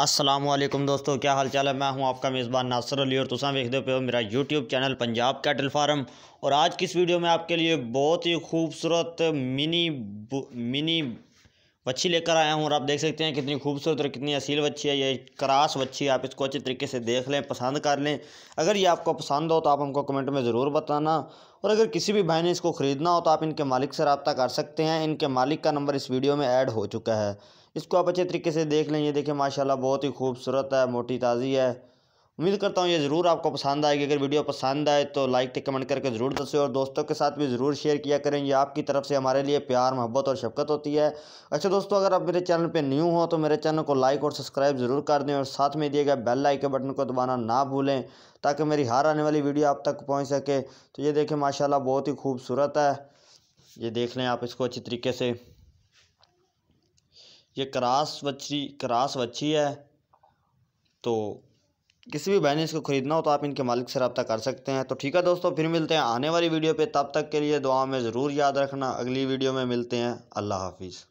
असलम दोस्तों क्या हाल चाल है मैं हूं आपका मेज़बान नासर अली और तुसा देखते पे हो मेरा YouTube channel Punjab cattle farm और आज की इस वीडियो में आपके लिए बहुत ही खूबसूरत मिनी मिनी वच्छी लेकर आया हूँ और आप देख सकते हैं कितनी खूबसूरत और कितनी असील वच्छी है ये क्रास वच्छी है आप इसको अच्छे तरीके से देख लें पसंद कर लें अगर ये आपको पसंद हो तो आप हमको कमेंट में ज़रूर बताना और अगर किसी भी भाई ने इसको ख़रीदना हो तो आप इनके मालिक से रबता कर सकते हैं इनके मालिक का नंबर इस वीडियो में ऐड हो चुका है इसको आप अच्छे तरीके से देख लें ये देखें माशाला बहुत ही खूबसूरत है मोटी ताज़ी है उम्मीद करता हूँ ये ज़रूर आपको पसंद आएगी अगर वीडियो पसंद आए तो लाइक थे कमेंट करके ज़रूर दसें और दोस्तों के साथ भी ज़रूर शेयर किया करें ये आपकी तरफ से हमारे लिए प्यार मोहब्बत और शफकत होती है अच्छा दोस्तों अगर आप मेरे चैनल पर न्यू हो तो मेरे चैनल को लाइक और सब्सक्राइब ज़रूर कर दें और साथ में दिए गए बेल लाइक के बटन को दबाना ना भूलें ताकि मेरी हार आने वाली वीडियो आप तक पहुँच सके तो ये देखें माशाला बहुत ही खूबसूरत है ये देख लें आप इसको अच्छी तरीके से ये क्रास वच्छी क्रास वच्छी है तो किसी भी बैनिस को खरीदना हो तो आप इनके मालिक से रब्ता कर सकते हैं तो ठीक है दोस्तों फिर मिलते हैं आने वाली वीडियो पे तब तक के लिए दुआ में ज़रूर याद रखना अगली वीडियो में मिलते हैं अल्लाह हाफिज़